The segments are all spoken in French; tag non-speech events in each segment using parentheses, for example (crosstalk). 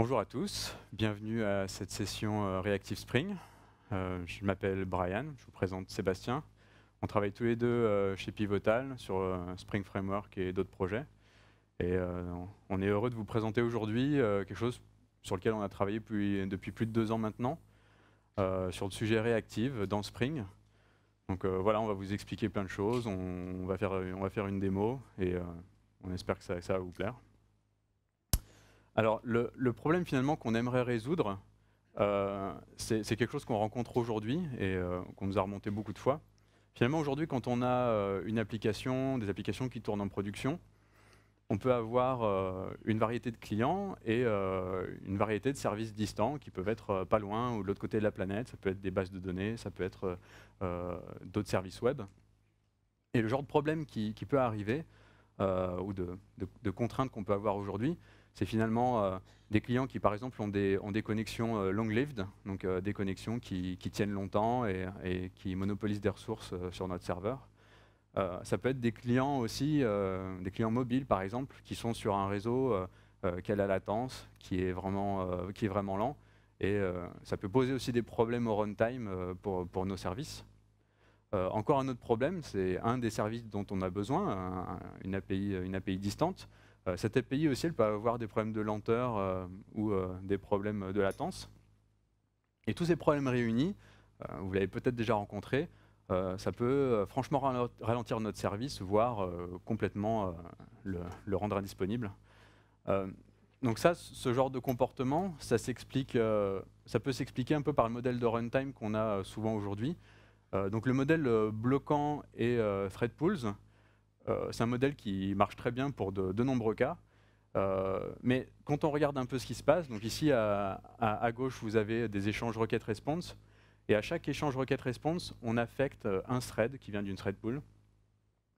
Bonjour à tous, bienvenue à cette session euh, Reactive Spring. Euh, je m'appelle Brian, je vous présente Sébastien. On travaille tous les deux euh, chez Pivotal sur Spring Framework et d'autres projets. Et on est heureux de vous présenter aujourd'hui quelque chose sur lequel on a travaillé depuis, plus de deux ans maintenant, sur le sujet Reactive dans Spring. Donc voilà, on va vous expliquer plein de choses, on, va, faire, on va faire une démo et on espère que ça, ça va vous plaire. Alors, le, problème finalement qu'on aimerait résoudre, euh, c'est quelque chose qu'on rencontre aujourd'hui et euh, qu'on nous a remonté beaucoup de fois. Finalement, aujourd'hui, quand on a euh, une application, des applications qui tournent en production, on peut avoir une variété de clients et une variété de services distants qui peuvent être pas loin ou de l'autre côté de la planète. Ça peut être des bases de données, ça peut être d'autres services web. Et le genre de problème qui, peut arriver, ou de contraintes qu'on peut avoir aujourd'hui, c'est finalement euh, des clients qui, par exemple, ont des, connexions euh, long-lived, donc euh, des connexions qui, tiennent longtemps et, qui monopolisent des ressources sur notre serveur. ça peut être des clients aussi, des clients mobiles, par exemple, qui sont sur un réseau qui a la latence, qui est vraiment, lent. Et ça peut poser aussi des problèmes au runtime pour, nos services. encore un autre problème, c'est un des services dont on a besoin, une API distante. Euh, cette API aussi, elle peut avoir des problèmes de lenteur euh, ou euh, des problèmes de latence. Et tous ces problèmes réunis, vous l'avez peut-être déjà rencontré, ça peut franchement ralentir notre service, voire complètement le, rendre indisponible. donc ça, ce genre de comportement, ça, ça peut s'expliquer un peu par le modèle de runtime qu'on a souvent aujourd'hui. donc le modèle bloquant et thread pools, euh, c'est un modèle qui marche très bien pour de, nombreux cas. Euh, mais quand on regarde un peu ce qui se passe, donc ici à, gauche, vous avez des échanges requête response. Et à chaque échange requête response, on affecte euh, un thread qui vient d'une thread pool.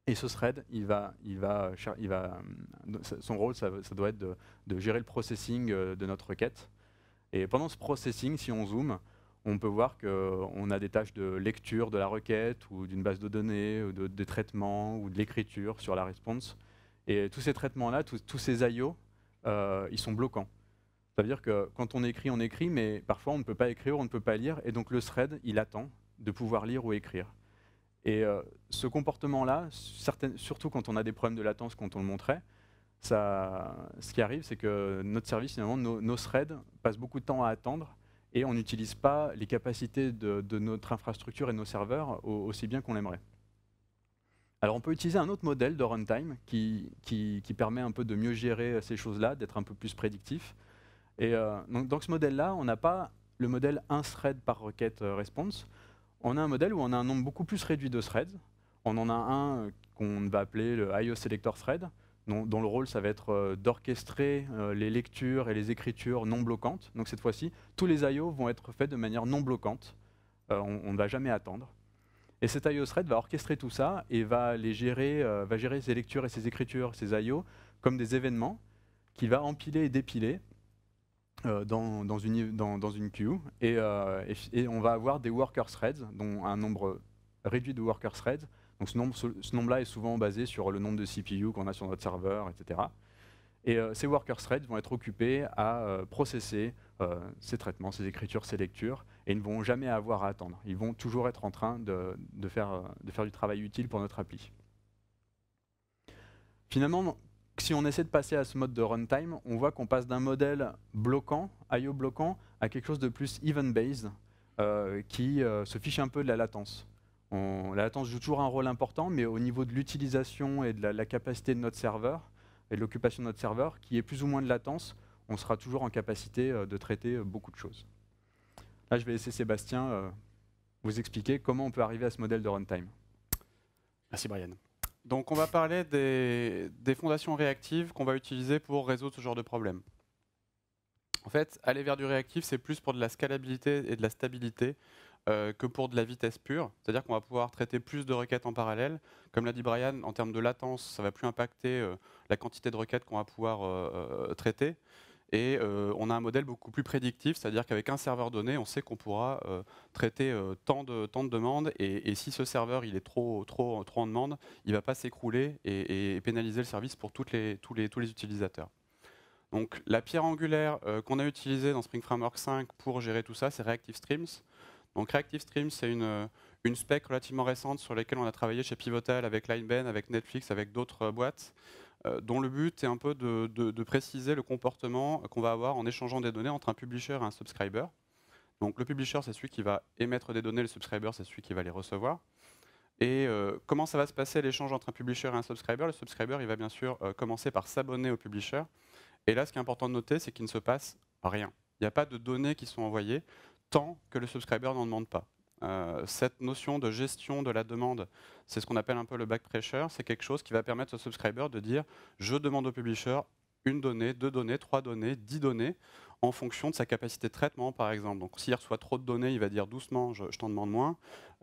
Et ce thread, il va, il va, son rôle, ça, doit être de, de, gérer le processing de notre requête. Et pendant ce processing, si on zoome, on peut voir qu'on euh, a des tâches de lecture de la requête ou d'une base de données, ou de, des traitements ou de l'écriture sur la réponse. Et tous ces traitements-là, tous, ces IO, euh, ils sont bloquants. cest à dire que quand on écrit, on écrit, mais parfois on ne peut pas écrire, on ne peut pas lire, et donc le thread, il attend de pouvoir lire ou écrire. Et euh, ce comportement-là, surtout quand on a des problèmes de latence, quand on le montrait, ça, ce qui arrive, c'est que notre service, finalement, nos threads passent beaucoup de temps à attendre, et on n'utilise pas les capacités de, notre infrastructure et nos serveurs aussi bien qu'on l'aimerait. Alors on peut utiliser un autre modèle de runtime qui, permet un peu de mieux gérer ces choses-là, d'être un peu plus prédictif. Et euh, donc dans ce modèle-là, on n'a pas le modèle un thread par requête euh, response. On a un modèle où on a un nombre beaucoup plus réduit de threads. On en a un qu'on va appeler le IO Selector Thread, dont, le rôle, ça va être euh, d'orchestrer euh, les lectures et les écritures non bloquantes. Donc cette fois-ci, tous les I.O. vont être faits de manière non bloquante. Euh, on, ne va jamais attendre. Et cet IO thread va orchestrer tout ça et va les gérer, va gérer ses lectures et ses écritures, ses IO, comme des événements qu'il va empiler et dépiler dans, une, queue. Et, on va avoir des workers threads, dont un nombre réduit de worker threads, donc ce nombre-là est souvent basé sur le nombre de CPU qu'on a sur notre serveur, etc. Et euh, ces workers threads vont être occupés à euh, processer euh, ces traitements, ces écritures, ces lectures, et ne vont jamais avoir à attendre. Ils vont toujours être en train de, faire, de faire, du travail utile pour notre appli. Finalement, si on essaie de passer à ce mode de runtime, on voit qu'on passe d'un modèle bloquant, IO bloquant, à quelque chose de plus event-based, qui se fiche un peu de la latence la latence joue toujours un rôle important, mais au niveau de l'utilisation et de la, capacité de notre serveur, et de l'occupation de notre serveur, qui est plus ou moins de latence, on sera toujours en capacité euh, de traiter euh, beaucoup de choses. Là, je vais laisser Sébastien euh, vous expliquer comment on peut arriver à ce modèle de runtime. Merci Brian. Donc on va parler des, des fondations réactives qu'on va utiliser pour résoudre ce genre de problème. En fait, aller vers du réactif, c'est plus pour de la scalabilité et de la stabilité euh, que pour de la vitesse pure, c'est-à-dire qu'on va pouvoir traiter plus de requêtes en parallèle. Comme l'a dit Brian, en termes de latence, ça ne va plus impacter euh, la quantité de requêtes qu'on va pouvoir euh, traiter. Et on a un modèle beaucoup plus prédictif, c'est-à-dire qu'avec un serveur donné, on sait qu'on pourra traiter tant, de, demandes, et, si ce serveur il est trop, en demande, il ne va pas s'écrouler et, pénaliser le service pour tous, les, tous les utilisateurs. Donc la pierre angulaire qu'on a utilisée dans Spring Framework 5 pour gérer tout ça, c'est Reactive Streams. Donc Reactive Stream, c'est euh, une, spec relativement récente sur laquelle on a travaillé chez Pivotal avec Lineben, avec Netflix, avec d'autres euh, boîtes, euh, dont le but est un peu de, préciser le comportement qu'on va avoir en échangeant des données entre un publisher et un subscriber. Donc le publisher, c'est celui qui va émettre des données, le subscriber, c'est celui qui va les recevoir. Et comment ça va se passer l'échange entre un publisher et un subscriber Le subscriber, il va bien sûr commencer par s'abonner au publisher. Et là, ce qui est important de noter, c'est qu'il ne se passe rien. Il n'y a pas de données qui sont envoyées tant que le subscriber n'en demande pas. Euh, cette notion de gestion de la demande, c'est ce qu'on appelle un peu le back pressure, c'est quelque chose qui va permettre au subscriber de dire je demande au publisher une donnée, deux données, trois données, dix données, en fonction de sa capacité de traitement, par exemple. Donc s'il reçoit trop de données, il va dire doucement, je, t'en demande moins.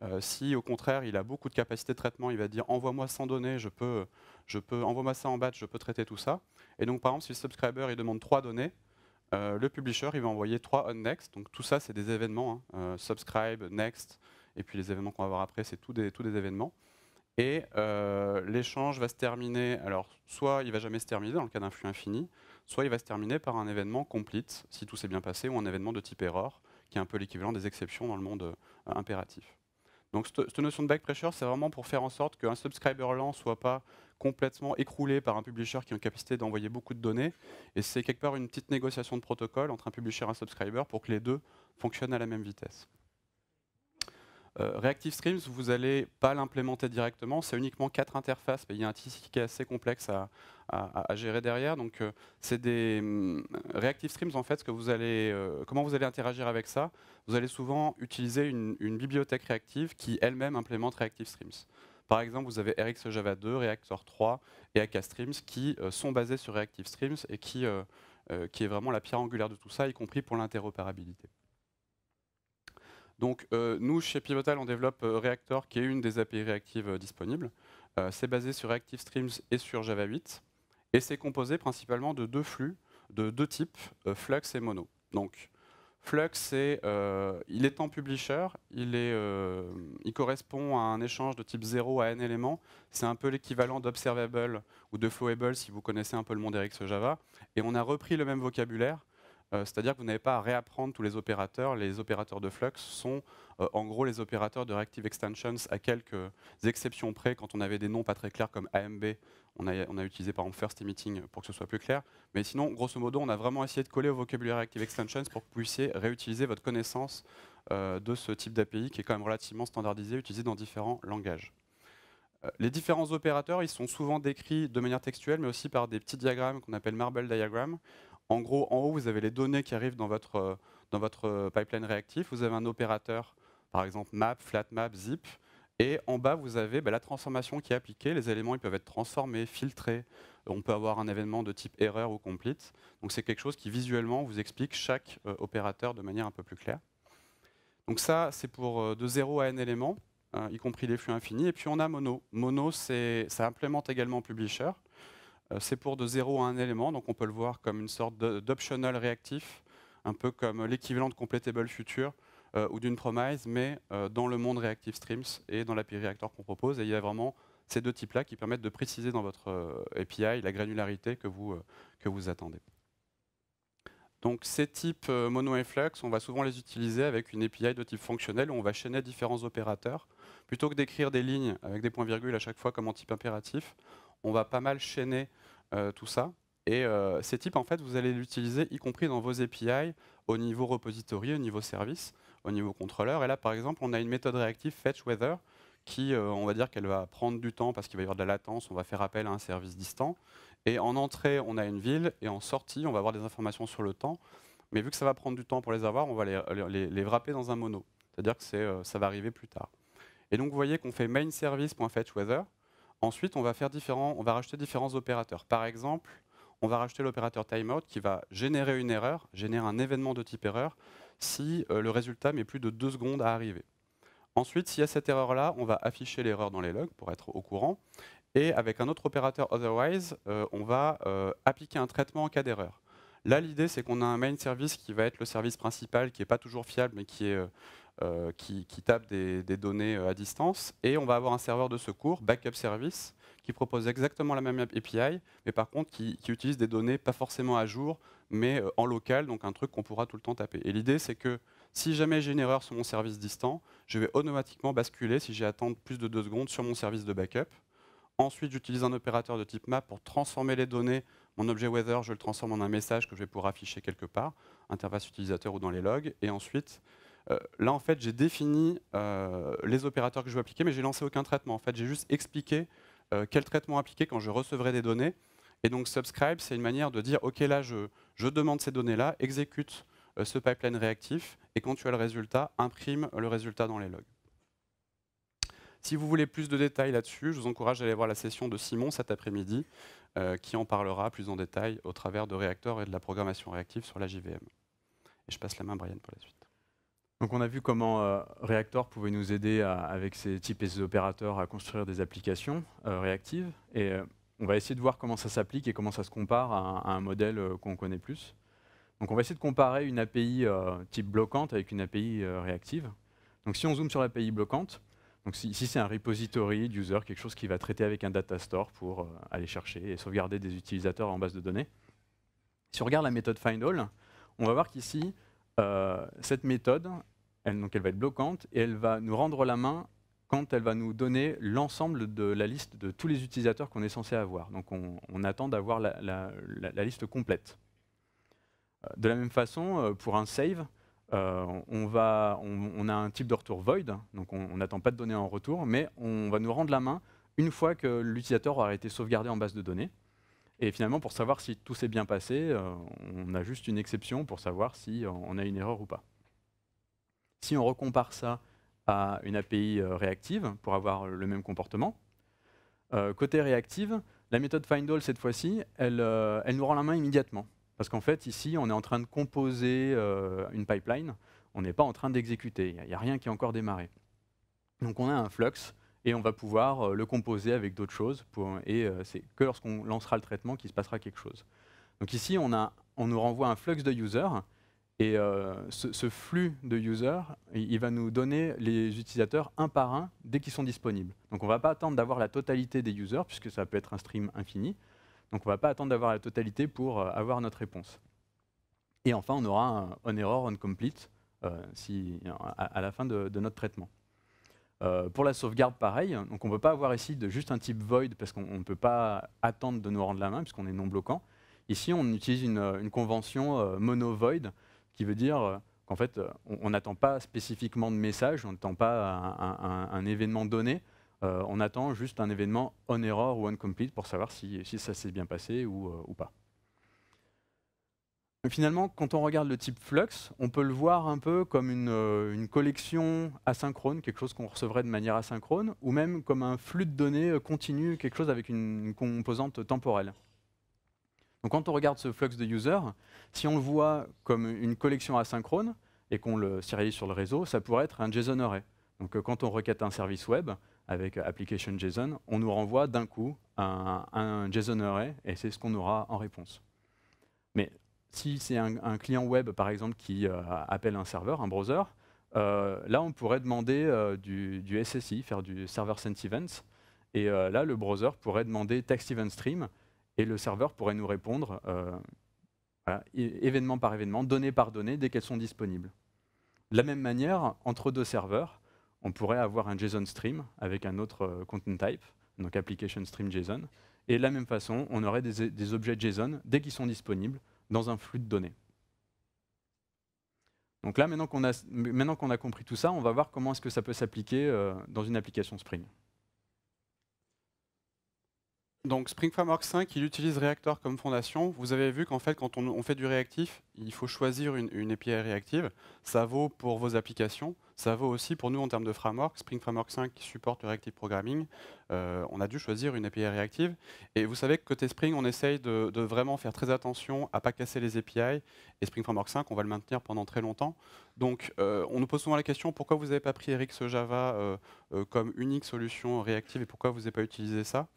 Euh, si au contraire, il a beaucoup de capacité de traitement, il va dire envoie-moi 100 données, je peux, je peux envoie-moi ça en batch, je peux traiter tout ça. Et donc par exemple, si le subscriber il demande trois données, euh, le publisher, il va envoyer trois on next. Donc tout ça, c'est des événements. Hein. Euh, subscribe, next, et puis les événements qu'on va voir après, c'est tous des, événements. Et euh, l'échange va se terminer. Alors, soit il ne va jamais se terminer dans le cas d'un flux infini, soit il va se terminer par un événement complete, si tout s'est bien passé, ou un événement de type erreur, qui est un peu l'équivalent des exceptions dans le monde impératif. Donc cette notion de back pressure, c'est vraiment pour faire en sorte qu'un subscriber lent soit pas complètement écroulé par un publisher qui a une capacité d'envoyer beaucoup de données. Et c'est quelque part une petite négociation de protocole entre un publisher et un subscriber pour que les deux fonctionnent à la même vitesse. Euh, Reactive Streams, vous n'allez pas l'implémenter directement, c'est uniquement quatre interfaces, mais il y a un TCP qui est assez complexe à, gérer derrière. Donc, euh, c'est des hmm, Reactive Streams en fait, que vous allez, euh, comment vous allez interagir avec ça Vous allez souvent utiliser une, une bibliothèque réactive qui elle-même implémente Reactive Streams. Par exemple, vous avez RX Java 2, Reactor 3 et AK Streams qui euh, sont basés sur Reactive Streams et qui, euh, euh, qui est vraiment la pierre angulaire de tout ça, y compris pour l'interopérabilité. Donc nous, chez Pivotal, on développe Reactor, qui est une des API réactives disponibles. c'est basé sur Reactive Streams et sur Java 8. Et c'est composé principalement de deux flux, de deux types, Flux et Mono. Donc Flux, est, euh, il est en publisher, il, est, euh, il correspond à un échange de type 0 à n éléments. C'est un peu l'équivalent d'observable ou de flowable si vous connaissez un peu le monde eric Java. Et on a repris le même vocabulaire euh, c'est-à-dire que vous n'avez pas à réapprendre tous les opérateurs. Les opérateurs de flux sont euh, en gros les opérateurs de Reactive Extensions à quelques exceptions près. Quand on avait des noms pas très clairs comme AMB, on a, utilisé par exemple First Emitting pour que ce soit plus clair. Mais sinon, grosso modo, on a vraiment essayé de coller au vocabulaire Reactive Extensions pour que vous puissiez réutiliser votre connaissance euh, de ce type d'API qui est quand même relativement standardisé, utilisé dans différents langages. Les différents opérateurs, ils sont souvent décrits de manière textuelle, mais aussi par des petits diagrammes qu'on appelle marble Diagrams. En gros, en haut, vous avez les données qui arrivent dans votre, euh, dans votre euh, pipeline réactif. Vous avez un opérateur, par exemple map, flat, map, zip. Et en bas, vous avez bah, la transformation qui est appliquée. Les éléments ils peuvent être transformés, filtrés. Euh, on peut avoir un événement de type erreur ou complete. Donc c'est quelque chose qui visuellement vous explique chaque opérateur de manière un peu plus claire. Donc ça, c'est pour de 0 à n éléments, hein, y compris les flux infinis. Et puis on a Mono. Mono, ça implémente également Publisher. Euh, c'est pour de 0 à un élément, donc on peut le voir comme une sorte d'optional réactif, un peu comme l'équivalent de completable future euh, ou d'une promise, mais euh, dans le monde Reactive Streams et dans l'API Reactor qu'on propose. Et il y a vraiment ces deux types-là qui permettent de préciser dans votre API la granularité que vous, que vous attendez. Donc ces types mono et flux, on va souvent les utiliser avec une API de type fonctionnel où on va chaîner différents opérateurs. Plutôt que d'écrire des lignes avec des points-virgules à chaque fois comme en type impératif, on va pas mal chaîner euh, tout ça. Et euh, ces types, en fait, vous allez l'utiliser, y compris dans vos API, au niveau repository, au niveau service, au niveau contrôleur. Et là, par exemple, on a une méthode réactive fetch weather qui, euh, on va dire qu'elle va prendre du temps parce qu'il va y avoir de la latence, on va faire appel à un service distant. Et en entrée, on a une ville, et en sortie, on va avoir des informations sur le temps. Mais vu que ça va prendre du temps pour les avoir, on va les, les, wrapper dans un mono. C'est-à-dire que ça va arriver plus tard. Et donc, vous voyez qu'on fait main service.fetchWeather, Ensuite, on va, faire différents, on va rajouter différents opérateurs. Par exemple, on va racheter l'opérateur timeout qui va générer une erreur, générer un événement de type erreur, si euh, le résultat met plus de deux secondes à arriver. Ensuite, s'il y a cette erreur-là, on va afficher l'erreur dans les logs pour être au courant. Et avec un autre opérateur otherwise, euh, on va euh, appliquer un traitement en cas d'erreur. Là, l'idée, c'est qu'on a un main service qui va être le service principal, qui n'est pas toujours fiable, mais qui est euh, qui, tape des, données euh, à distance. Et on va avoir un serveur de secours, backup service, qui propose exactement la même API, mais par contre qui, qui utilise des données pas forcément à jour, mais euh, en local, donc un truc qu'on pourra tout le temps taper. Et l'idée, c'est que si jamais j'ai une erreur sur mon service distant, je vais automatiquement basculer, si j'ai attendre plus de deux secondes, sur mon service de backup. Ensuite, j'utilise un opérateur de type map pour transformer les données. Mon objet weather, je le transforme en un message que je vais pouvoir afficher quelque part, interface utilisateur ou dans les logs. Et ensuite, euh, là, en fait, j'ai défini euh, les opérateurs que je veux appliquer, mais j'ai lancé aucun traitement. En fait, j'ai juste expliqué euh, quel traitement appliquer quand je recevrai des données. Et donc, subscribe, c'est une manière de dire, OK, là, je, demande ces données-là, exécute ce pipeline réactif, et quand tu as le résultat, imprime le résultat dans les logs. Si vous voulez plus de détails là-dessus, je vous encourage à aller voir la session de Simon cet après-midi, qui en parlera plus en détail au travers de réacteurs et de la programmation réactive sur la JVM. Et je passe la main à Brian pour la suite on a vu comment euh, Reactor pouvait nous aider avec ses types et ses opérateurs à construire des applications euh, réactives. Et euh, on va essayer de voir comment ça s'applique et comment ça se compare à, un, modèle qu'on connaît plus. Donc on va essayer de comparer une API type bloquante avec une API réactive. Donc si on zoome sur l'API bloquante, donc si, ici c'est un repository d'user, quelque chose qui va traiter avec un data store pour aller chercher et sauvegarder des utilisateurs en base de données. Si on regarde la méthode findAll, on va voir qu'ici, cette méthode, elle, donc elle va être bloquante et elle va nous rendre la main quand elle va nous donner l'ensemble de la liste de tous les utilisateurs qu'on est censé avoir. Donc on, attend d'avoir la, liste complète. Euh, de la même façon, euh, pour un save, euh, on, a un type de retour void, donc on n'attend pas de données en retour, mais on va nous rendre la main une fois que l'utilisateur aura été sauvegardé en base de données. Et finalement, pour savoir si tout s'est bien passé, on a juste une exception pour savoir si on a une erreur ou pas. Si on recompare ça à une API euh, réactive pour avoir le même comportement, euh, côté réactive, la méthode findAll, cette fois-ci, euh, elle, nous rend la main immédiatement. Parce qu'en fait, ici, on est en train de composer une pipeline, on n'est pas en train d'exécuter, il n'y a, rien qui est encore démarré. Donc on a un flux et on va pouvoir le composer avec d'autres choses, et c'est que lorsqu'on lancera le traitement qu'il se passera quelque chose. Donc ici, on, nous renvoie un flux de user et euh, ce, flux de users, il, va nous donner les utilisateurs un par un dès qu'ils sont disponibles. Donc on ne va pas attendre d'avoir la totalité des users, puisque ça peut être un stream infini. Donc on ne va pas attendre d'avoir la totalité pour euh, avoir notre réponse. Et enfin, on aura un on-error, on-complete euh, à, la fin de, notre traitement. pour la sauvegarde, pareil. Donc on ne peut pas avoir ici de juste un type void, parce qu'on ne peut pas attendre de nous rendre la main, puisqu'on est non bloquant. Ici, on utilise une, une convention mono-void, qui veut dire euh, qu'en fait, euh, on n'attend pas spécifiquement de message, on n'attend pas un, événement donné, euh, on attend juste un événement on error ou on complete pour savoir si, ça s'est bien passé ou, pas. finalement, quand on regarde le type flux, on peut le voir un peu comme une, collection asynchrone, quelque chose qu'on recevrait de manière asynchrone, ou même comme un flux de données continu, quelque chose avec une composante temporelle. Donc quand on regarde ce flux de users, si on le voit comme une collection asynchrone et qu'on le sérialise sur le réseau, ça pourrait être un JSON array. Donc euh, quand on requête un service web avec euh, application JSON, on nous renvoie d'un coup un, JSON array et c'est ce qu'on aura en réponse. Mais si c'est un, client web par exemple qui euh, appelle un serveur, un browser, là on pourrait demander du, du, SSI, faire du server sent events, et là le browser pourrait demander text event stream, et le serveur pourrait nous répondre, euh, événement par événement, données par donnée, dès qu'elles sont disponibles. De la même manière, entre deux serveurs, on pourrait avoir un JSON stream avec un autre euh, content type, donc application stream JSON, et de la même façon, on aurait des, objets JSON dès qu'ils sont disponibles dans un flux de données. Donc là, maintenant qu'on a, a, compris tout ça, on va voir comment est-ce que ça peut s'appliquer euh, dans une application Spring. Donc Spring Framework 5, il utilise Reactor comme fondation. Vous avez vu qu'en fait, quand on, fait du réactif, il faut choisir une, une API réactive. Ça vaut pour vos applications, ça vaut aussi pour nous en termes de framework. Spring Framework 5 qui supporte le Reactive Programming, euh, on a dû choisir une API réactive. Et vous savez que côté Spring, on essaye de, vraiment faire très attention à ne pas casser les API. Et Spring Framework 5, on va le maintenir pendant très longtemps. Donc, euh, on nous pose souvent la question pourquoi vous n'avez pas pris RX Java euh, comme unique solution réactive et pourquoi vous n'avez pas utilisé ça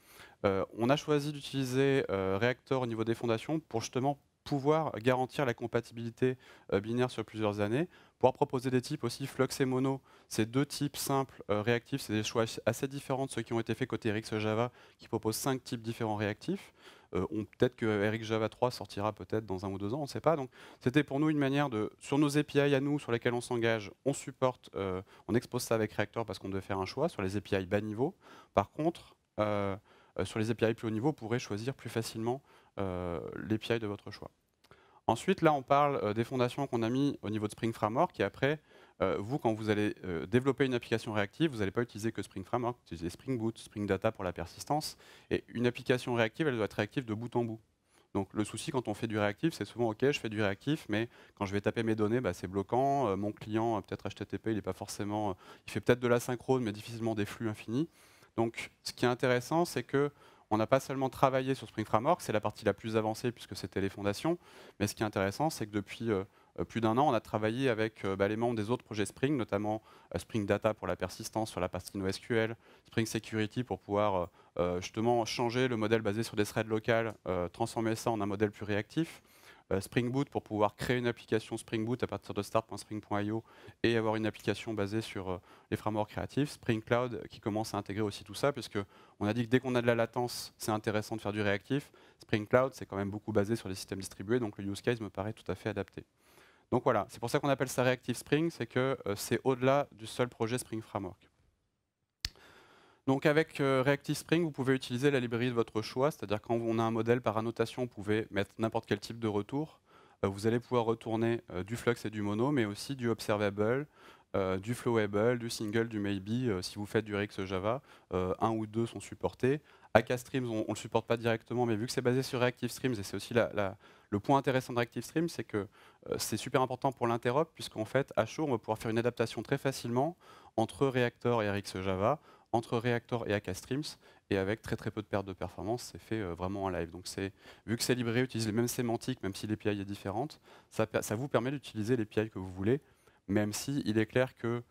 On a choisi d'utiliser Reactor au niveau des fondations pour justement pouvoir garantir la compatibilité binaire sur plusieurs années, Pouvoir proposer des types aussi flux et mono, c'est deux types simples euh, réactifs, c'est des choix assez différents de ceux qui ont été faits côté RX Java, qui propose cinq types différents réactifs. Euh, peut-être que RxJava 3 sortira peut-être dans un ou deux ans, on ne sait pas. Donc c'était pour nous une manière de, sur nos API à nous, sur lesquels on s'engage, on supporte, euh, on expose ça avec Reactor parce qu'on devait faire un choix sur les API bas niveau. Par contre, sur les API plus haut niveau, vous pourrez choisir plus facilement l'API de votre choix. Ensuite, là, on parle euh, des fondations qu'on a mis au niveau de Spring Framework, et après, euh, vous, quand vous allez euh, développer une application réactive, vous n'allez pas utiliser que Spring Framework, vous utilisez Spring Boot, Spring Data pour la persistance. Et une application réactive, elle doit être réactive de bout en bout. Donc le souci quand on fait du réactif, c'est souvent OK, je fais du réactif, mais quand je vais taper mes données, bah, c'est bloquant. mon client, peut-être HTTP, il est pas forcément, il fait peut-être de la l'asynchrone, mais difficilement des flux infinis. Donc ce qui est intéressant, c'est que on n'a pas seulement travaillé sur Spring Framework, c'est la partie la plus avancée puisque c'était les fondations, mais ce qui est intéressant, c'est que depuis euh, euh, plus d'un an, on a travaillé avec euh, bah, les membres des autres projets Spring, notamment Spring Data pour la persistance sur la partie SQL, Spring Security pour pouvoir justement changer le modèle basé sur des threads locales, transformer ça en un modèle plus réactif, euh, spring Boot pour pouvoir créer une application Spring Boot à partir de start.spring.io et avoir une application basée sur euh, les frameworks créatifs. Spring Cloud qui commence à intégrer aussi tout ça, puisque on a dit que dès qu'on a de la latence, c'est intéressant de faire du réactif. Spring Cloud, c'est quand même beaucoup basé sur les systèmes distribués, donc le use case me paraît tout à fait adapté. Donc voilà, c'est pour ça qu'on appelle ça Reactive Spring, c'est que euh, c'est au-delà du seul projet Spring Framework. Donc avec euh, vous pouvez utiliser la librairie de votre choix, c'est-à-dire quand on a un modèle par annotation, vous pouvez mettre n'importe quel type de retour. Euh, vous allez pouvoir retourner euh, du flux et du mono, mais aussi du observable, euh, du flowable, du single, du maybe. si vous faites du RX Java, un ou deux sont supportés. Streams, on ne le supporte pas directement, mais vu que c'est basé sur ReactiveStreams, et c'est aussi le point intéressant de ReactiveStreams, c'est que c'est super important pour l'interop, puisqu'en fait, à chaud, on va pouvoir faire une adaptation très facilement entre Reactor et RxJava. Java entre Reactor et Streams et avec très très peu de perte de performance, c'est fait euh, vraiment en live. Donc vu que c'est libré, utilise les mêmes sémantiques, même si l'API est différente, ça, vous permet d'utiliser l'API que vous voulez, même si il est clair que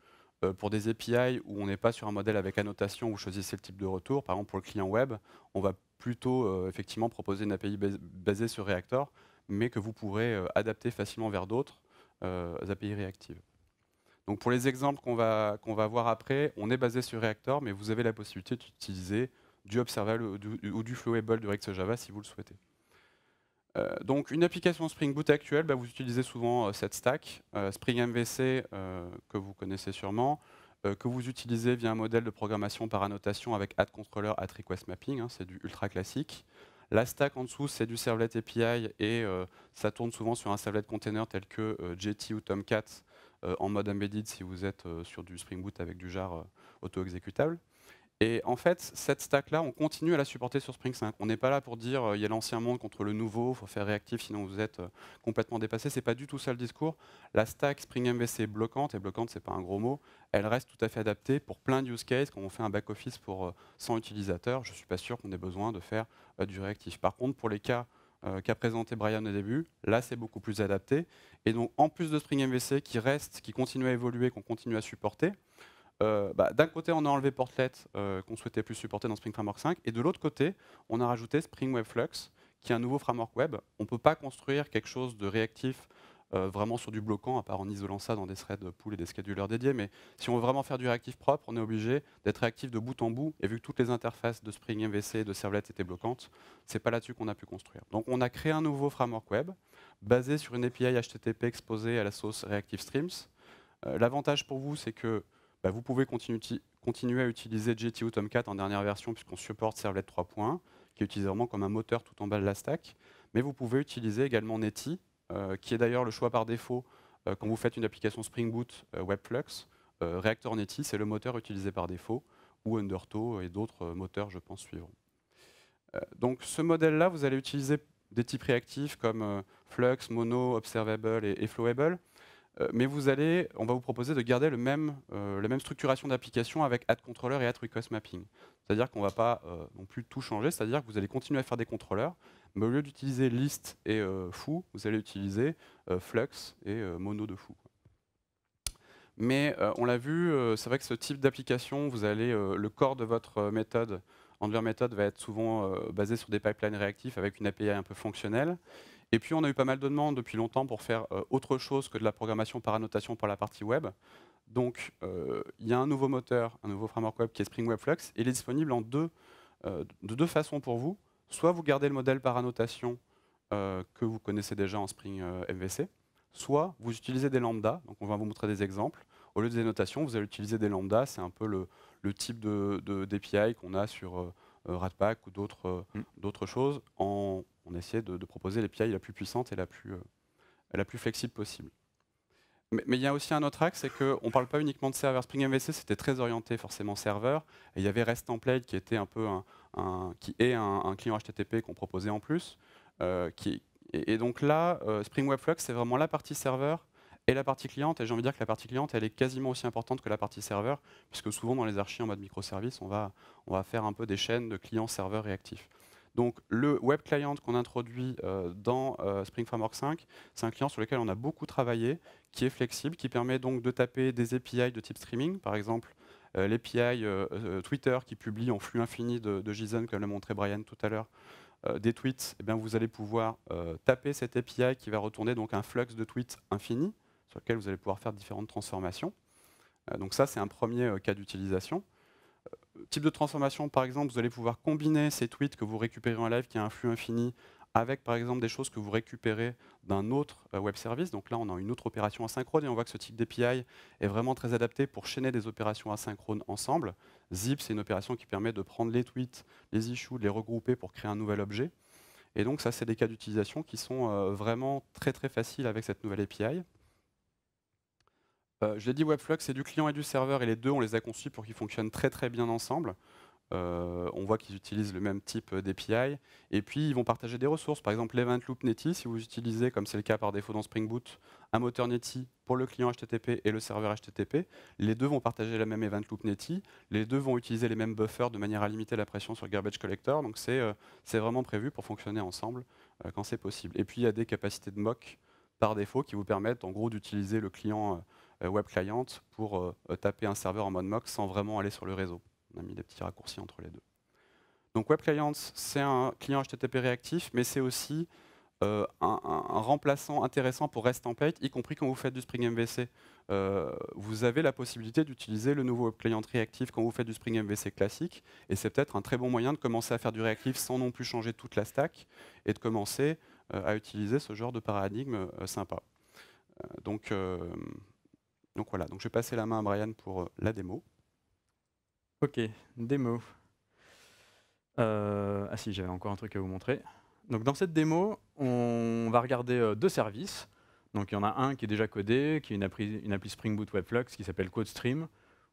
euh, pour des API où on n'est pas sur un modèle avec annotation, où vous choisissez le type de retour, par exemple pour le client web, on va plutôt euh, effectivement proposer une API basée sur Reactor, mais que vous pourrez adapter facilement vers d'autres API réactives. Donc pour les exemples qu'on va, va voir après, on est basé sur Reactor, mais vous avez la possibilité d'utiliser du observable ou du, du flowable de Java si vous le souhaitez. Euh, donc une application Spring Boot actuelle, bah, vous utilisez souvent euh, cette stack, euh, Spring MVC que vous connaissez sûrement, que vous utilisez via un modèle de programmation par annotation avec add controller, add request mapping, hein, c'est du ultra classique. La stack en dessous, c'est du servlet API et ça tourne souvent sur un servlet container tel que Jetty ou Tomcat euh, en mode embedded si vous êtes euh, sur du Spring Boot avec du jar euh, auto-exécutable. Et en fait, cette stack-là, on continue à la supporter sur Spring 5. On n'est pas là pour dire il y a l'ancien monde contre le nouveau, il faut faire réactif, sinon vous êtes complètement dépassé. C'est pas du tout ça le discours. La stack Spring MVC bloquante, et bloquante, c'est pas un gros mot. Elle reste tout à fait adaptée pour plein de use cases. Quand on fait un back-office pour 100 utilisateurs, je ne suis pas sûr qu'on ait besoin de faire du réactif. Par contre, pour les cas euh, qu'a présenté Brian au début. Là, c'est beaucoup plus adapté. Et donc, en plus de Spring MVC qui reste, qui continue à évoluer, qu'on continue à supporter, euh, bah, d'un côté, on a enlevé Portlet euh, qu'on souhaitait plus supporter dans Spring Framework 5, et de l'autre côté, on a rajouté Spring Web Flux, qui est un nouveau framework web. On ne peut pas construire quelque chose de réactif euh, vraiment sur du bloquant, à part en isolant ça dans des threads pool et des schedulers dédiés. Mais si on veut vraiment faire du réactif propre, on est obligé d'être réactif de bout en bout. Et vu que toutes les interfaces de Spring MVC et de Servlet étaient bloquantes, c'est pas là-dessus qu'on a pu construire. Donc on a créé un nouveau framework web basé sur une API HTTP exposée à la sauce Reactive Streams. Euh, l'avantage pour vous, c'est que bah, vous pouvez continuer à utiliser ou Tomcat en dernière version puisqu'on supporte Servlet 3.1, qui est utilisé vraiment comme un moteur tout en bas de la stack. Mais vous pouvez utiliser également Netty, euh, qui est d'ailleurs le choix par défaut euh, quand vous faites une application Spring Boot euh, WebFlux. Reactor Netty, c'est le moteur utilisé par défaut, ou Undertow et d'autres moteurs, je pense, suivront. donc ce modèle-là, vous allez utiliser des types réactifs comme Flux, Mono, Observable et, Flowable. mais vous allez, on va vous proposer de garder même, la même structuration d'application avec Add Controller et Add Mapping. C'est-à-dire qu'on ne va pas non plus tout changer, c'est-à-dire que vous allez continuer à faire des contrôleurs au lieu d'utiliser list et euh, fou, vous allez utiliser euh, flux et euh, mono de foo. Mais on l'a vu, c'est vrai que ce type d'application, vous allez le corps de votre méthode, Angular méthode va être souvent basé sur des pipelines réactifs avec une API un peu fonctionnelle. Et puis on a eu pas mal de demandes depuis longtemps pour faire autre chose que de la programmation par annotation pour la partie web. Donc il y a un nouveau moteur, un nouveau framework web qui est Spring Web Flux, et il est disponible en deux, de deux façons pour vous soit vous gardez le modèle par annotation euh, que vous connaissez déjà en Spring euh, MVC, soit vous utilisez des lambdas, donc on va vous montrer des exemples. Au lieu des annotations, vous allez utiliser des lambdas, c'est un peu le, type d'API de, qu'on a sur euh, Ratpack ou d'autres mm. choses. on essaie de, proposer l'API la plus puissante et la plus, flexible possible. Mais il y a aussi un autre axe, c'est qu'on ne parle pas uniquement de serveur. Spring MVC, c'était très orienté forcément serveur. Et il y avait REST Template qui était un peu un, qui est un, client HTTP qu'on proposait en plus. Euh, qui, et, donc là, euh, Spring Web Flux, c'est vraiment la partie serveur et la partie cliente. Et j'ai envie de dire que la partie cliente, elle est quasiment aussi importante que la partie serveur, puisque souvent dans les archives en mode microservice, on va, on va faire un peu des chaînes de clients, serveurs réactifs. Donc le web client qu'on introduit euh, dans Spring Framework 5, c'est un client sur lequel on a beaucoup travaillé, qui est flexible, qui permet donc de taper des API de type streaming, par exemple euh, l'API euh, euh, Twitter qui publie en flux infini de, JSON, comme l'a montré Brian tout à l'heure, des tweets, eh bien vous allez pouvoir taper cette API qui va retourner donc un flux de tweets infini sur lequel vous allez pouvoir faire différentes transformations. donc ça, c'est un premier cas d'utilisation type de transformation, par exemple, vous allez pouvoir combiner ces tweets que vous récupérez en live, qui a un flux infini, avec par exemple des choses que vous récupérez d'un autre euh, web service. Donc là, on a une autre opération asynchrone et on voit que ce type d'API est vraiment très adapté pour chaîner des opérations asynchrones ensemble. Zip, c'est une opération qui permet de prendre les tweets, les issues, de les regrouper pour créer un nouvel objet. Et donc ça, c'est des cas d'utilisation qui sont euh, vraiment très très faciles avec cette nouvelle API. Euh, je l'ai dit, Webflux, c'est du client et du serveur, et les deux, on les a conçus pour qu'ils fonctionnent très très bien ensemble. Euh, on voit qu'ils utilisent le même type euh, d'API. Et puis, ils vont partager des ressources. Par exemple, l'event loop Netty, si vous utilisez, comme c'est le cas par défaut dans Spring Boot, un moteur Netty pour le client HTTP et le serveur HTTP, les deux vont partager la même event loop Netty, les deux vont utiliser les mêmes buffers de manière à limiter la pression sur le garbage collector. Donc, c'est euh, vraiment prévu pour fonctionner ensemble quand c'est possible. Et puis, il y a des capacités de mock par défaut qui vous permettent, en gros, d'utiliser le client web client pour taper un serveur en mode mock sans vraiment aller sur le réseau. On a mis des petits raccourcis entre les deux. Donc Web c'est un client HTTP réactif, mais c'est aussi euh, un, remplaçant intéressant pour REST Template, y compris quand vous faites du Spring MVC. Euh, vous avez la possibilité d'utiliser le nouveau WebClient Client réactif quand vous faites du Spring MVC classique, et c'est peut-être un très bon moyen de commencer à faire du réactif sans non plus changer toute la stack, et de commencer euh, à utiliser ce genre de paradigme sympa. donc, donc voilà, donc je vais passer la main à Brian pour la démo. Ok, démo. Euh, ah si, j'avais encore un truc à vous montrer. Donc dans cette démo, on va regarder euh, deux services. Donc il y en a un qui est déjà codé, qui est une appli, une Spring Boot Webflux qui s'appelle CodeStream,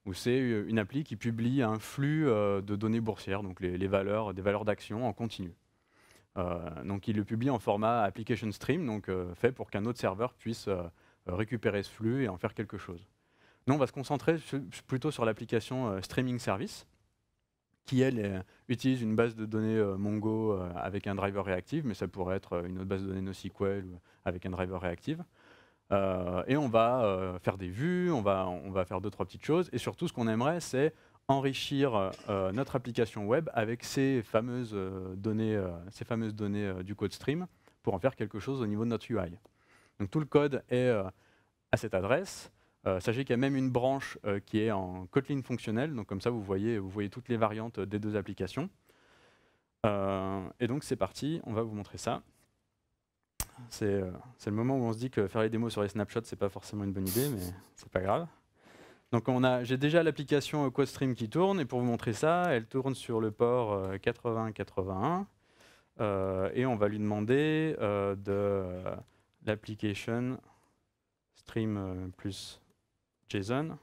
où c'est euh, une appli qui publie un flux de données boursières, donc les, valeurs, des valeurs d'action en continu. donc il le publie en format application stream, donc fait pour qu'un autre serveur puisse récupérer ce flux et en faire quelque chose on va se concentrer plutôt sur l'application euh, Streaming Service, qui, elle, euh, utilise une base de données euh, Mongo avec un driver réactif, mais ça pourrait être une autre base de données NoSQL avec un driver réactif. et on va faire des vues, on va, faire deux, trois petites choses. Et surtout, ce qu'on aimerait, c'est enrichir notre application web avec ces fameuses données, ces fameuses données du code stream pour en faire quelque chose au niveau de notre UI. Donc tout le code est à cette adresse. Euh, sachez qu'il y a même une branche euh, qui est en Kotlin fonctionnel, donc comme ça vous voyez, vous voyez toutes les variantes des deux applications. Euh, et donc c'est parti, on va vous montrer ça. C'est le moment où on se dit que faire les démos sur les snapshots, c'est pas forcément une bonne idée, mais c'est pas grave. Donc j'ai déjà l'application QuadStream qui tourne, et pour vous montrer ça, elle tourne sur le port 8081, et on va lui demander de l'application stream plus JSON.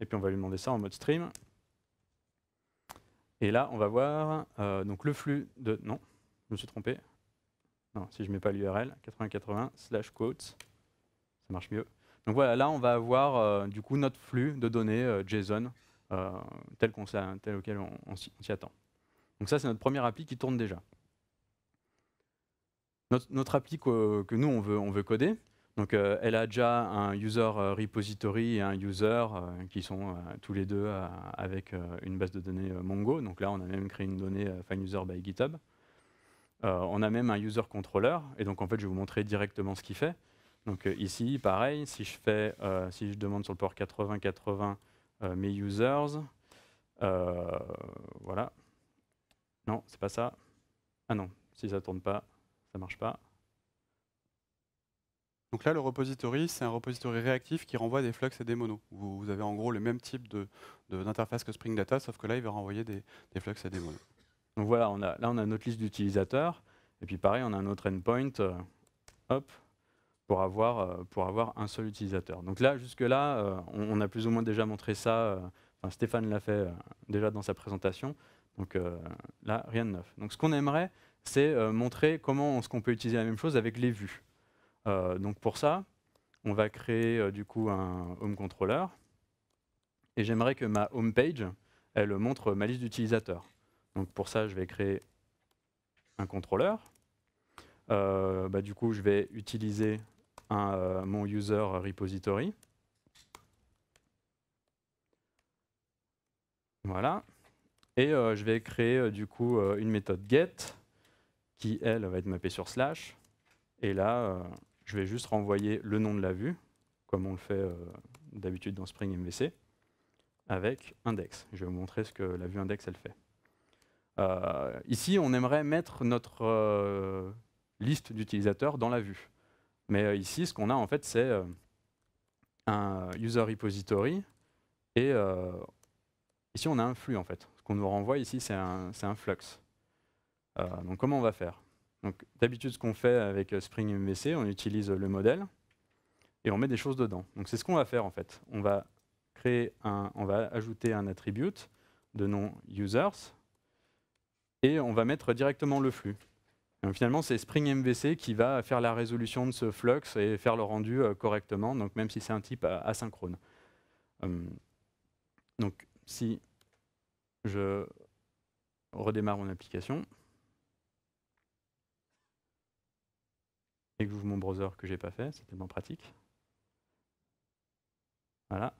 Et puis on va lui demander ça en mode stream. Et là, on va voir euh, donc le flux de... Non, je me suis trompé. Non, si je ne mets pas l'URL, 8080 slash quotes, ça marche mieux. Donc voilà, là, on va avoir euh, du coup notre flux de données euh, JSON tel, qu'on tel auquel on, s'y attend. Donc ça, c'est notre première appli qui tourne déjà. Notre, appli que, que nous, on veut, on veut coder, donc euh, elle a déjà un user euh, repository et un user euh, qui sont tous les deux avec une base de données Mongo. Donc là, on a même créé une donnée user by GitHub. on a même un user controller. Et donc en fait, je vais vous montrer directement ce qu'il fait. Donc ici, pareil, si je, fais, si je demande sur le port 8080 mes users, voilà. Non, c'est pas ça. Ah non, si ça tourne pas, ça marche pas. Donc là, le repository, c'est un repository réactif qui renvoie des flux et des monos. Vous, avez en gros le même type d'interface de, que Spring Data, sauf que là, il va renvoyer des, flux et des monos. Donc voilà, on a, là, on a notre liste d'utilisateurs. Et puis pareil, on a autre endpoint euh, hop, euh, pour, avoir, un seul utilisateur. Donc là, jusque-là, euh, on, a plus ou moins déjà montré ça. Stéphane l'a fait déjà dans sa présentation. Donc là, rien de neuf. Donc ce qu'on aimerait, c'est montrer comment on ce qu'on peut utiliser la même chose avec les vues. Euh, donc pour ça, on va créer euh, du coup un home controller et j'aimerais que ma home page elle montre ma liste d'utilisateurs. Donc pour ça, je vais créer un contrôleur. Euh, bah, du coup, je vais utiliser un, mon user repository. Voilà. Et je vais créer du coup une méthode get qui, elle, va être mappée sur slash. Et là, je vais juste renvoyer le nom de la vue, comme on le fait euh, d'habitude dans Spring MVC, avec index. Je vais vous montrer ce que la vue index, elle fait. Euh, ici, on aimerait mettre notre euh, liste d'utilisateurs dans la vue. Mais ici, ce qu'on a, en fait, c'est un user repository. Et ici, on a un flux, en fait. Ce qu'on nous renvoie ici, c'est un, un, flux. donc, comment on va faire d'habitude, ce qu'on fait avec euh, Spring MVC, on utilise euh, le modèle et on met des choses dedans. Donc c'est ce qu'on va faire en fait. On va créer un, on va ajouter un attribute de nom users et on va mettre directement le flux. finalement, c'est Spring MVC qui va faire la résolution de ce flux et faire le rendu euh, correctement, donc même si c'est un type asynchrone. Hum, donc si je redémarre mon application, que j'ouvre mon browser que j'ai pas fait, c'est tellement pratique. Voilà.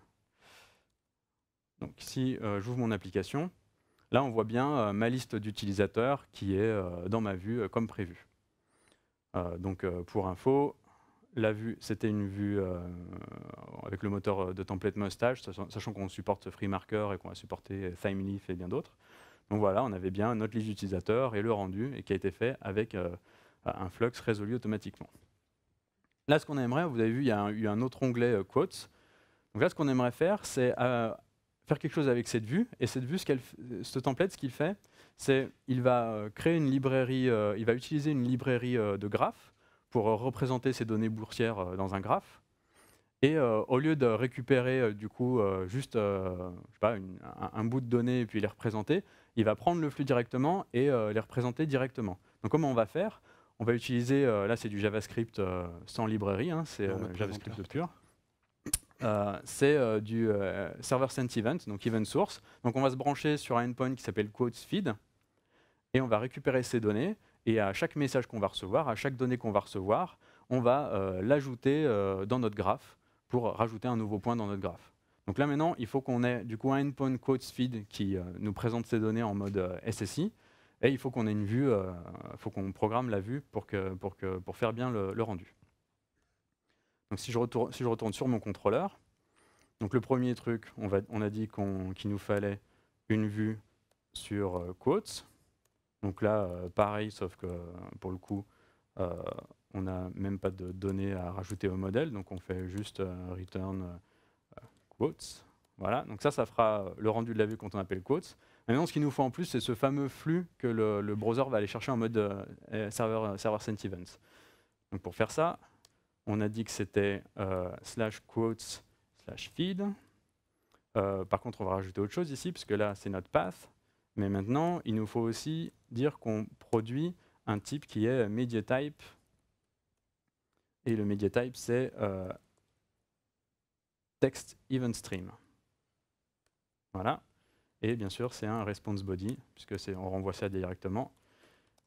Donc si euh, j'ouvre mon application, là on voit bien euh, ma liste d'utilisateurs qui est euh, dans ma vue comme prévu. donc pour info, la vue, c'était une vue avec le moteur de template Mustache, sachant, qu'on supporte FreeMarker et qu'on a supporter ThymeLeaf et bien d'autres. Donc voilà, on avait bien notre liste d'utilisateurs et le rendu et qui a été fait avec bah, un flux résolu automatiquement. Là, ce qu'on aimerait, vous avez vu, il y a eu un, autre onglet euh, quotes. Donc là, ce qu'on aimerait faire, c'est euh, faire quelque chose avec cette vue. Et cette vue, ce, euh, template, ce qu'il fait, c'est il va créer une librairie, il va utiliser une librairie de graphes pour représenter ces données boursières dans un graphe. Et au lieu de récupérer du coup juste pas, un, un, bout de données et puis les représenter, il va prendre le flux directement et les représenter directement. Donc comment on va faire on va utiliser, euh, là c'est du JavaScript euh, sans librairie, hein, c'est euh, JavaScript pur. c'est du server sent event, donc event source. Donc on va se brancher sur un endpoint qui s'appelle quotes feed et on va récupérer ces données. Et à chaque message qu'on va recevoir, à chaque donnée qu'on va recevoir, on va l'ajouter dans notre graphe pour rajouter un nouveau point dans notre graphe. Donc là maintenant, il faut qu'on ait du coup un endpoint quotes feed qui nous présente ces données en mode SSI et il faut qu'on ait une vue, euh, faut qu'on programme la vue pour, que, pour, que, pour faire bien le, rendu. Donc si je, retourne, si je retourne sur mon contrôleur, donc le premier truc, on, a dit qu'il nous fallait une vue sur euh, quotes. Donc là, euh, pareil, sauf que pour le coup, on n'a même pas de données à rajouter au modèle, donc on fait juste return quotes. Voilà, donc ça, ça fera le rendu de la vue quand on appelle quotes. Maintenant, ce qu'il nous faut en plus, c'est ce fameux flux que le, browser va aller chercher en mode euh, euh, server euh, sent events. pour faire ça, on a dit que c'était slash quotes slash feed. par contre, on va rajouter autre chose ici, puisque là, c'est notre path. Mais maintenant, il nous faut aussi dire qu'on produit un type qui est media type, Et le media type, c'est text event stream. Voilà. Et bien sûr, c'est un response body, puisque on renvoie ça directement.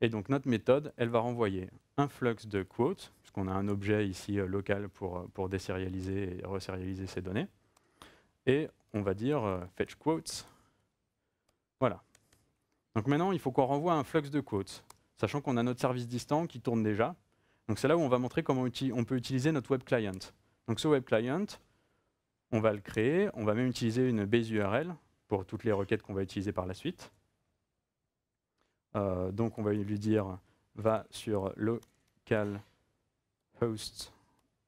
Et donc notre méthode, elle va renvoyer un flux de quotes, puisqu'on a un objet ici euh, local pour, euh, pour désérialiser et resérialiser ces données. Et on va dire euh, fetch quotes. Voilà. Donc maintenant, il faut qu'on renvoie un flux de quotes, sachant qu'on a notre service distant qui tourne déjà. Donc c'est là où on va montrer comment on peut utiliser notre web client. Donc ce web client, on va le créer, on va même utiliser une base URL, pour toutes les requêtes qu'on va utiliser par la suite. Euh, donc on va lui dire va sur localhost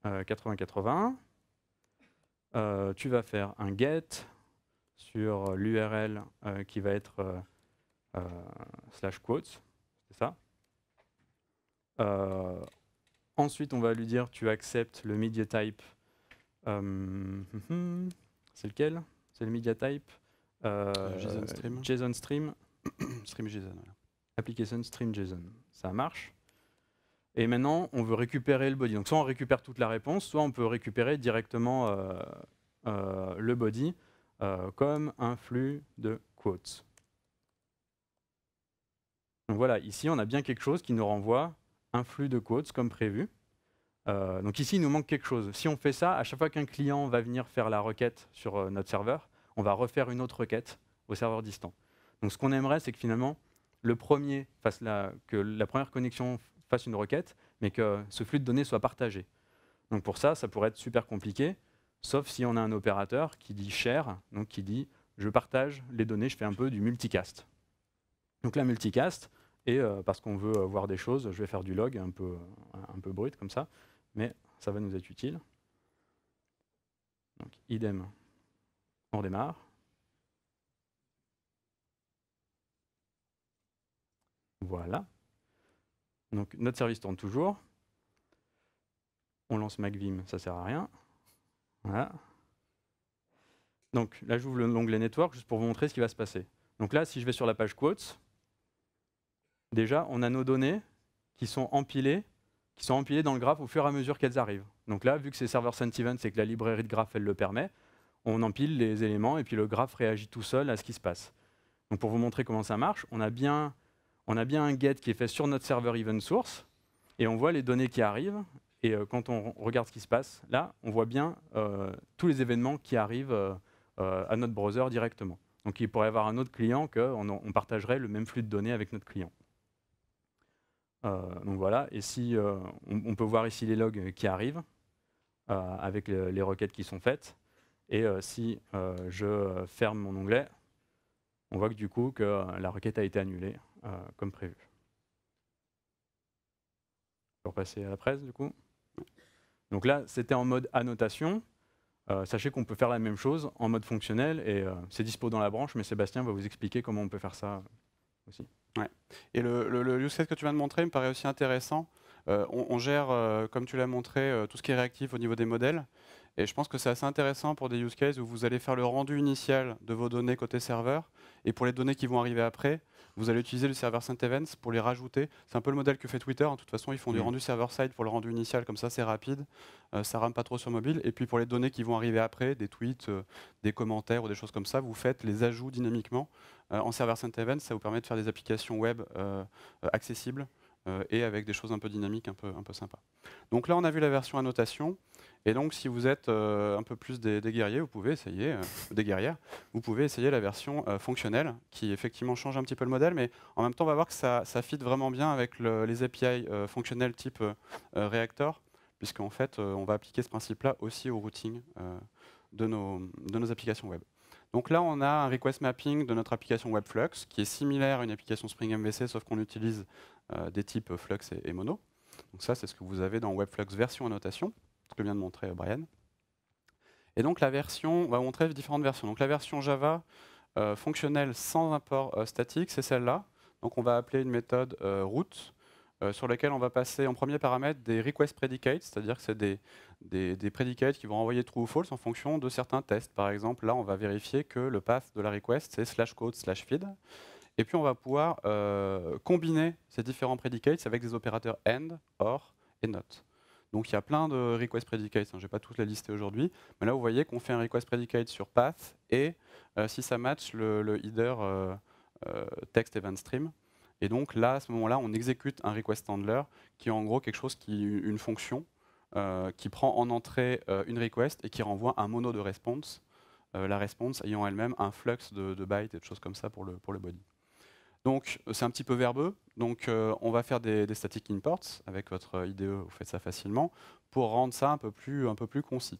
8080. Euh, euh, tu vas faire un get sur l'URL qui va être slash quotes, c'est ça. ensuite, on va lui dire tu acceptes le media type. Hum, hum, hum. c'est lequel C'est le media type euh, JSON Stream. Stream. (coughs) JSON, Application Stream JSON. Ça marche. Et maintenant, on veut récupérer le body. Donc soit on récupère toute la réponse, soit on peut récupérer directement euh, euh, le body comme un flux de quotes. Donc voilà, ici on a bien quelque chose qui nous renvoie un flux de quotes comme prévu. donc ici il nous manque quelque chose. Si on fait ça, à chaque fois qu'un client va venir faire la requête sur notre serveur, on va refaire une autre requête au serveur distant. Donc ce qu'on aimerait, c'est que finalement, le premier la, que la première connexion fasse une requête, mais que ce flux de données soit partagé. Donc pour ça, ça pourrait être super compliqué, sauf si on a un opérateur qui dit share, donc qui dit je partage les données, je fais un peu du multicast. Donc la multicast, et euh, parce qu'on veut euh, voir des choses, je vais faire du log un peu, euh, un peu brut comme ça, mais ça va nous être utile. Donc idem on redémarre. Voilà. Donc notre service tourne toujours. On lance MacVim, ça sert à rien. Voilà. Donc là, j'ouvre l'onglet Network juste pour vous montrer ce qui va se passer. Donc là, si je vais sur la page Quotes, déjà, on a nos données qui sont empilées, qui sont empilées dans le graphe au fur et à mesure qu'elles arrivent. Donc là, vu que c'est server sent c'est que la librairie de graphe, elle le permet, on empile les éléments et puis le graphe réagit tout seul à ce qui se passe. Donc pour vous montrer comment ça marche, on a bien, on a bien un get qui est fait sur notre serveur event source et on voit les données qui arrivent. Et euh, quand on regarde ce qui se passe, là, on voit bien euh, tous les événements qui arrivent euh, à notre browser directement. Donc il pourrait y avoir un autre client qu'on on partagerait le même flux de données avec notre client. donc voilà, et si on, peut voir ici les logs qui arrivent avec les requêtes qui sont faites. Et euh, si euh, je euh, ferme mon onglet, on voit que du coup que la requête a été annulée comme prévu. Pour passer à la presse du coup. Donc là, c'était en mode annotation. sachez qu'on peut faire la même chose en mode fonctionnel et c'est dispo dans la branche, mais Sébastien va vous expliquer comment on peut faire ça aussi. Et le, le, use case que tu viens de montrer me paraît aussi intéressant. on, gère, comme tu l'as montré, tout ce qui est réactif au niveau des modèles. Et je pense que c'est assez intéressant pour des use cases où vous allez faire le rendu initial de vos données côté serveur, et pour les données qui vont arriver après, vous allez utiliser le serveur Saint Events pour les rajouter. C'est un peu le modèle que fait Twitter. En toute façon, ils font du mm. rendu server-side pour le rendu initial, comme ça c'est rapide, ça euh, ça rame pas trop sur mobile. Et puis pour les données qui vont arriver après, des tweets, euh, des commentaires ou des choses comme ça, vous faites les ajouts dynamiquement. Euh, en serveur Saint ça vous permet de faire des applications web accessibles euh, et avec des choses un peu dynamiques, un peu, un peu sympas. Donc là, on a vu la version annotation. Et donc, si vous êtes euh, un peu plus des, guerriers, vous pouvez essayer, euh, des guerrières, vous pouvez essayer la version fonctionnelle, qui effectivement change un petit peu le modèle, mais en même temps, on va voir que ça, fit vraiment bien avec les API fonctionnels type Reactor, puisqu'en fait, on va appliquer ce principe-là aussi au routing de nos, de nos applications web. Donc là, on a un request mapping de notre application Webflux, qui est similaire à une application Spring MVC, sauf qu'on utilise euh, des types Flux et, Mono. Donc ça, c'est ce que vous avez dans Webflux version annotation, ce que vient de montrer euh, Brian. Et donc la version, on va montrer différentes versions. Donc la version Java euh, fonctionnelle sans import statique, c'est celle-là. Donc on va appeler une méthode root euh, sur lequel on va passer en premier paramètre des request predicates, c'est-à-dire que c'est des, predicates qui vont envoyer true ou false en fonction de certains tests. Par exemple, là, on va vérifier que le path de la request, c'est slash code slash feed. Et puis, on va pouvoir euh, combiner ces différents predicates avec des opérateurs AND, OR et NOT. Donc, il y a plein de request predicates. Hein. je ne pas toutes les lister aujourd'hui. Mais là, vous voyez qu'on fait un request predicate sur path et euh, si ça match le, le header text event stream, et donc là, à ce moment-là, on exécute un request handler qui est en gros quelque chose qui une fonction euh, qui prend en entrée euh, une request et qui renvoie un mono de response, euh, la response ayant elle-même un flux de, bytes et de choses comme ça pour le, pour le body. Donc c'est un petit peu verbeux, donc on va faire des, des, static imports avec votre IDE, vous faites ça facilement, pour rendre ça un peu plus, un peu plus concis.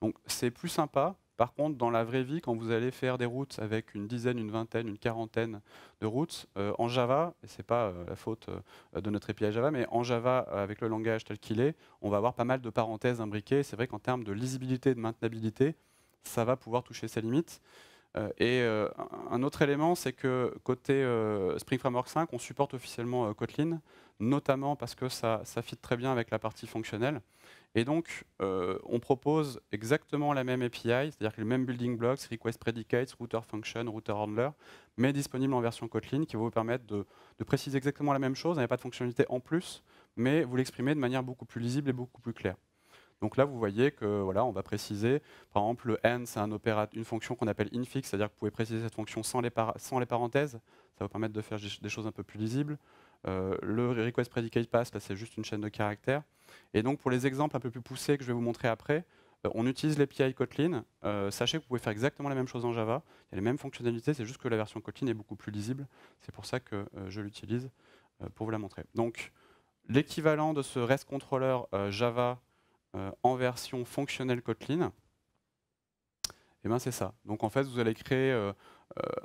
Donc c'est plus sympa, par contre, dans la vraie vie, quand vous allez faire des routes avec une dizaine, une vingtaine, une quarantaine de routes, euh, en Java, et ce n'est pas euh, la faute euh, de notre API Java, mais en Java, avec le langage tel qu'il est, on va avoir pas mal de parenthèses imbriquées. C'est vrai qu'en termes de lisibilité et de maintenabilité, ça va pouvoir toucher ses limites. et un autre élément, c'est que côté Spring Framework 5, on supporte officiellement Kotlin, notamment parce que ça, ça fit très bien avec la partie fonctionnelle. Et donc, euh, on propose exactement la même API, c'est-à-dire les mêmes building blocks, request predicates, router function, router handler, mais disponible en version Kotlin, qui va vous permettre de, préciser exactement la même chose, n'avez pas de fonctionnalité en plus, mais vous l'exprimez de manière beaucoup plus lisible et beaucoup plus claire. Donc là, vous voyez que voilà, on va préciser, par exemple, le n, c'est une fonction qu'on appelle infix, c'est-à-dire que vous pouvez préciser cette fonction sans les, sans les parenthèses, ça va vous permettre de faire des choses un peu plus lisibles. Euh, le request predicate pass, là, c'est juste une chaîne de caractères. Et donc, pour les exemples un peu plus poussés que je vais vous montrer après, euh, on utilise l'API Kotlin. Euh, sachez que vous pouvez faire exactement la même chose en Java. Il y a les mêmes fonctionnalités, c'est juste que la version Kotlin est beaucoup plus lisible. C'est pour ça que je l'utilise pour vous la montrer. Donc, l'équivalent de ce REST controller Java en version fonctionnelle Kotlin, eh ben, c'est ça. Donc, en fait, vous allez créer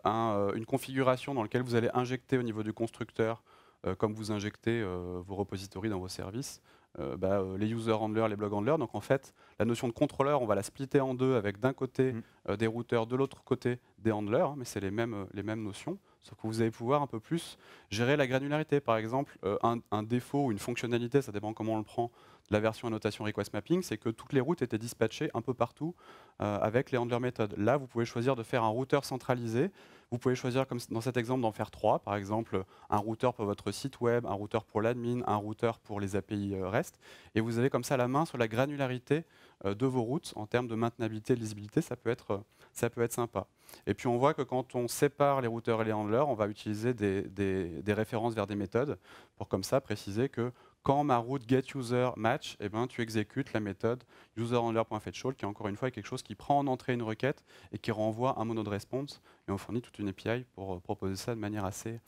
une configuration dans laquelle vous allez injecter au niveau du constructeur euh, comme vous injectez euh, vos repositories dans vos services, euh, bah, les user handlers, les blog handlers. Donc en fait, la notion de contrôleur, on va la splitter en deux avec d'un côté mm. des routeurs, de l'autre côté des handlers, hein, mais c'est les mêmes, les mêmes notions, sauf que vous allez pouvoir un peu plus gérer la granularité. Par exemple, un, un défaut ou une fonctionnalité, ça dépend comment on le prend, la version annotation request mapping, c'est que toutes les routes étaient dispatchées un peu partout euh, avec les handler méthodes. Là, vous pouvez choisir de faire un routeur centralisé. Vous pouvez choisir, comme dans cet exemple, d'en faire trois. Par exemple, un routeur pour votre site web, un routeur pour l'admin, un routeur pour les API euh, REST. Et vous avez comme ça la main sur la granularité euh, de vos routes en termes de maintenabilité et de lisibilité. Ça peut, être, ça peut être sympa. Et puis on voit que quand on sépare les routeurs et les handlers, on va utiliser des, des références vers des méthodes pour comme ça préciser que quand ma route getUserMatch, eh ben, tu exécutes la méthode userHandler.fetchAll, qui encore une fois est quelque chose qui prend en entrée une requête et qui renvoie un mono de response. Et on fournit toute une API pour euh, proposer ça de manière assez,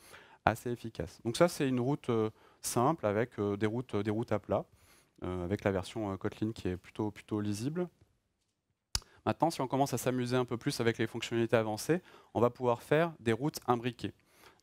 assez efficace. Donc ça, c'est une route euh, simple avec euh, des, routes, des routes à plat, avec la version Kotlin qui est plutôt, plutôt lisible. Maintenant, si on commence à s'amuser un peu plus avec les fonctionnalités avancées, on va pouvoir faire des routes imbriquées.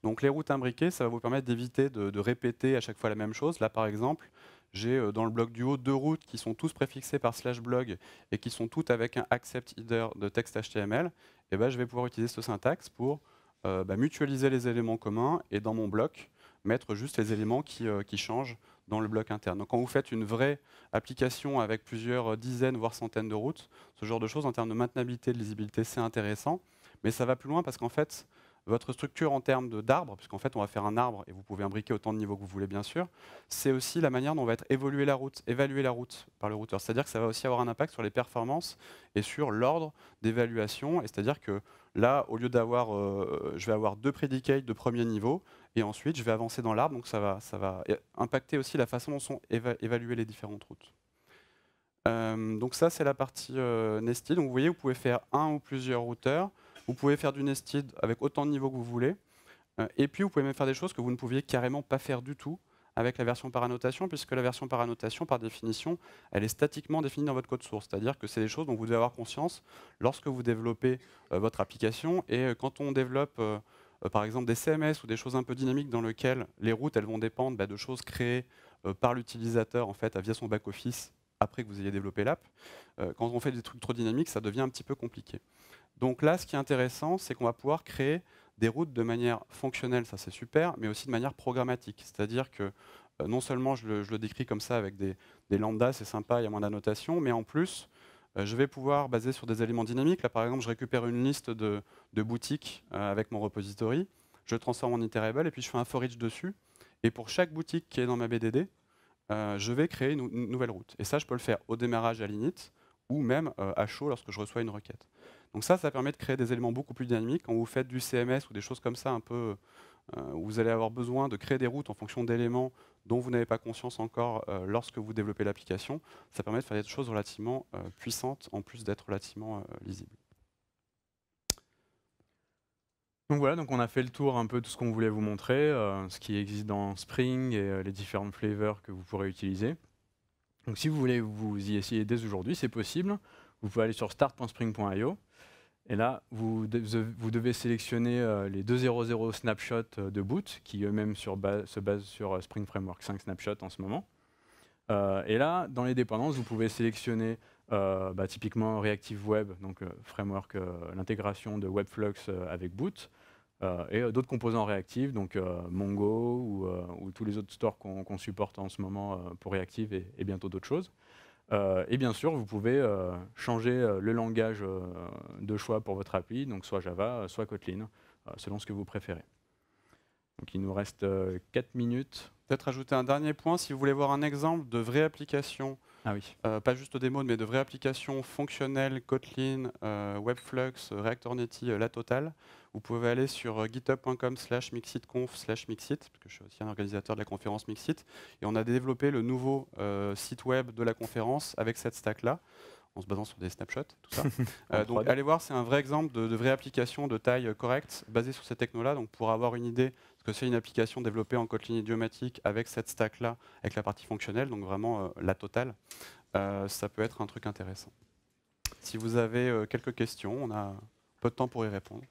Donc les routes imbriquées, ça va vous permettre d'éviter de, répéter à chaque fois la même chose. Là, par exemple, j'ai euh, dans le bloc du haut deux routes qui sont tous préfixées par slash blog et qui sont toutes avec un accept header de texte HTML. Et eh ben, je vais pouvoir utiliser ce syntaxe pour euh, bah, mutualiser les éléments communs et dans mon bloc, mettre juste les éléments qui, euh, qui, changent dans le bloc interne. Donc quand vous faites une vraie application avec plusieurs dizaines, voire centaines de routes, ce genre de choses en termes de maintenabilité, de lisibilité, c'est intéressant. Mais ça va plus loin parce qu'en fait, votre structure en termes d'arbres, puisqu'en fait on va faire un arbre et vous pouvez imbriquer autant de niveaux que vous voulez bien sûr, c'est aussi la manière dont va être évaluée la route, évaluer la route par le routeur. C'est-à-dire que ça va aussi avoir un impact sur les performances et sur l'ordre d'évaluation. Et c'est-à-dire que là, au lieu d'avoir, euh, je vais avoir deux prédicates de premier niveau et ensuite je vais avancer dans l'arbre, donc ça va, ça va impacter aussi la façon dont sont évaluées les différentes routes. Euh, donc ça c'est la partie euh, Donc vous voyez, vous pouvez faire un ou plusieurs routeurs. Vous pouvez faire du nested avec autant de niveaux que vous voulez. Euh, et puis, vous pouvez même faire des choses que vous ne pouviez carrément pas faire du tout avec la version par annotation, puisque la version par annotation, par définition, elle est statiquement définie dans votre code source. C'est-à-dire que c'est des choses dont vous devez avoir conscience lorsque vous développez euh, votre application. Et euh, quand on développe, par exemple, des CMS ou des choses un peu dynamiques dans lesquelles les routes, elles vont dépendre bah, de choses créées par l'utilisateur, en fait, via son back-office, après que vous ayez développé l'app, quand on fait des trucs trop dynamiques, ça devient un petit peu compliqué. Donc là, ce qui est intéressant, c'est qu'on va pouvoir créer des routes de manière fonctionnelle, ça c'est super, mais aussi de manière programmatique. C'est-à-dire que euh, non seulement je le, décris comme ça avec des, lambdas, c'est sympa, il y a moins d'annotations, mais en plus, euh, je vais pouvoir baser sur des éléments dynamiques. Là, par exemple, je récupère une liste de, boutiques euh, avec mon repository, je transforme en iterable et puis je fais un forage dessus. Et pour chaque boutique qui est dans ma BDD, je vais créer une, une, nouvelle route. Et ça, je peux le faire au démarrage à l'init ou même à chaud lorsque je reçois une requête. Donc ça, ça permet de créer des éléments beaucoup plus dynamiques. Quand vous faites du CMS ou des choses comme ça, un peu, euh, où vous allez avoir besoin de créer des routes en fonction d'éléments dont vous n'avez pas conscience encore euh, lorsque vous développez l'application, ça permet de faire des choses relativement euh, puissantes en plus d'être relativement lisibles. Donc voilà, donc on a fait le tour un peu de ce qu'on voulait vous montrer, ce qui existe dans Spring et les différents flavors que vous pourrez utiliser. Donc si vous voulez vous y essayer dès aujourd'hui, c'est possible. Vous pouvez aller sur start.spring.io. Et là, vous, devez sélectionner euh, les 2.0.0 snapshots euh, de boot, qui eux-mêmes se basent sur euh, Spring Framework 5 snapshots en ce moment. et là, dans les dépendances, vous pouvez sélectionner bah, typiquement Reactive Web, donc framework, l'intégration de Webflux avec Boot, et d'autres composants réactifs, donc Mongo ou, tous les autres stores qu'on supporte en ce moment pour Reactive et bientôt d'autres choses. Euh, et bien sûr, vous pouvez euh, changer euh, le langage de choix pour votre appli, donc soit Java, soit Kotlin, selon ce que vous préférez. il nous reste 4 minutes. Peut-être ajouter un dernier point, si vous voulez voir un exemple de vraie application, ah pas juste démo, mais de vraie application fonctionnelle, Kotlin, Webflux, Reactor Netty, la totale, vous pouvez aller sur euh, github.com slash mixitconf slash mixit, parce que je suis aussi un organisateur de la conférence Mixit. Et on a développé le nouveau euh, site web de la conférence avec cette stack-là, en se basant sur des snapshots, tout ça. (laughs) Euh, donc allez voir, c'est un vrai exemple de, vraie application de taille correcte, basée sur ces technos-là, donc pour avoir une idée ce que c'est une application développée en Kotlin idiomatique avec cette stack-là, avec la partie fonctionnelle, donc vraiment la totale. ça peut être un truc intéressant. Si vous avez quelques questions, on a peu de temps pour y répondre.